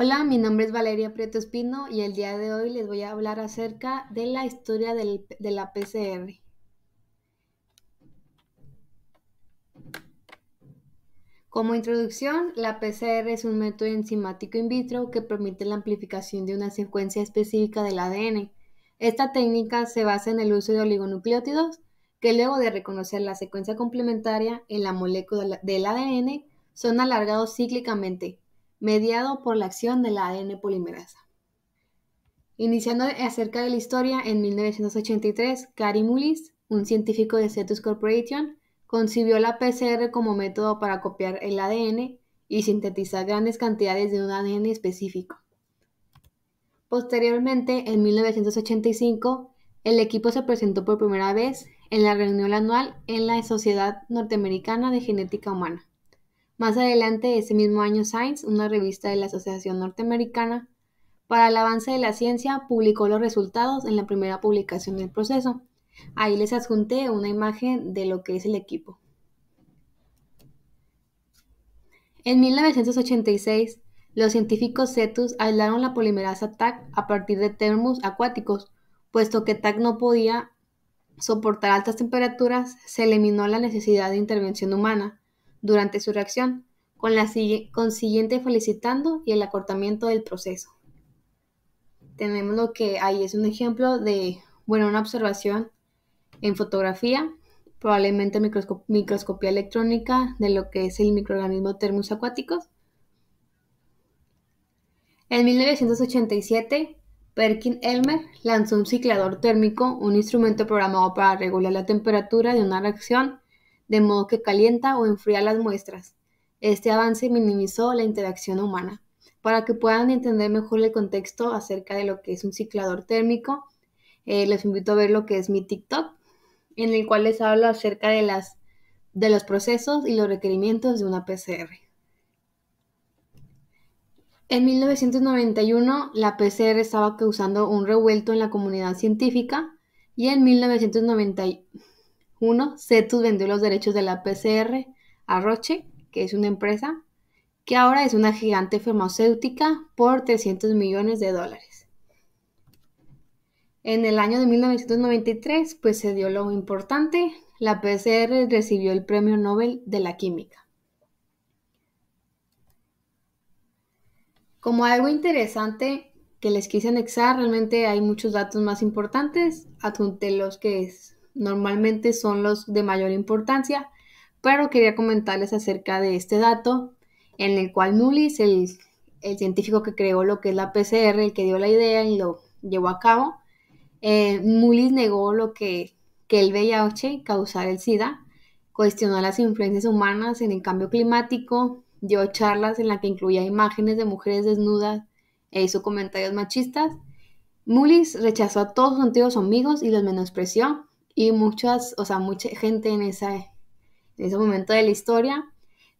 Hola, mi nombre es Valeria Prieto Espino y el día de hoy les voy a hablar acerca de la historia de la PCR. Como introducción, la PCR es un método enzimático in vitro que permite la amplificación de una secuencia específica del ADN. Esta técnica se basa en el uso de oligonucleótidos que luego de reconocer la secuencia complementaria en la molécula del ADN son alargados cíclicamente mediado por la acción de la ADN polimerasa. Iniciando acerca de la historia, en 1983, Cary Mullis, un científico de Cetus Corporation, concibió la PCR como método para copiar el ADN y sintetizar grandes cantidades de un ADN específico. Posteriormente, en 1985, el equipo se presentó por primera vez en la reunión anual en la Sociedad Norteamericana de Genética Humana. Más adelante, ese mismo año, Science, una revista de la Asociación Norteamericana para el Avance de la Ciencia, publicó los resultados en la primera publicación del proceso. Ahí les adjunté una imagen de lo que es el equipo. En 1986, los científicos CETUS aislaron la polimerasa TAC a partir de termos acuáticos, puesto que TAC no podía soportar altas temperaturas, se eliminó la necesidad de intervención humana durante su reacción, con la consiguiente felicitando y el acortamiento del proceso. Tenemos lo que ahí es un ejemplo de, bueno, una observación en fotografía, probablemente microscopía electrónica de lo que es el microorganismo termus acuáticos. En 1987, Perkin Elmer lanzó un ciclador térmico, un instrumento programado para regular la temperatura de una reacción de modo que calienta o enfría las muestras. Este avance minimizó la interacción humana. Para que puedan entender mejor el contexto acerca de lo que es un ciclador térmico, eh, les invito a ver lo que es mi TikTok, en el cual les hablo acerca de, las, de los procesos y los requerimientos de una PCR. En 1991, la PCR estaba causando un revuelto en la comunidad científica y en 1990 uno, CETUS vendió los derechos de la PCR a Roche, que es una empresa que ahora es una gigante farmacéutica por 300 millones de dólares. En el año de 1993, pues se dio lo importante, la PCR recibió el Premio Nobel de la Química. Como algo interesante que les quise anexar, realmente hay muchos datos más importantes, adjunté los que es normalmente son los de mayor importancia, pero quería comentarles acerca de este dato en el cual Mullis, el, científico que creó lo que es la PCR, el que dio la idea y lo llevó a cabo, eh, Mullis negó lo que, que el VIH causara el SIDA, cuestionó las influencias humanas en el cambio climático, dio charlas en las que incluía imágenes de mujeres desnudas e hizo comentarios machistas. Mullis rechazó a todos sus antiguos amigos y los menospreció, y muchas, o sea, mucha gente en, esa, en ese momento de la historia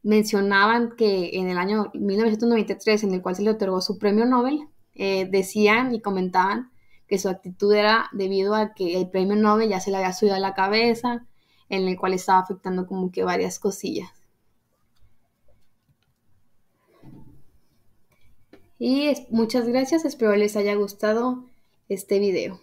mencionaban que en el año 1993, en el cual se le otorgó su premio Nobel, eh, decían y comentaban que su actitud era debido a que el premio Nobel ya se le había subido a la cabeza, en el cual estaba afectando como que varias cosillas. Y muchas gracias, espero les haya gustado este video.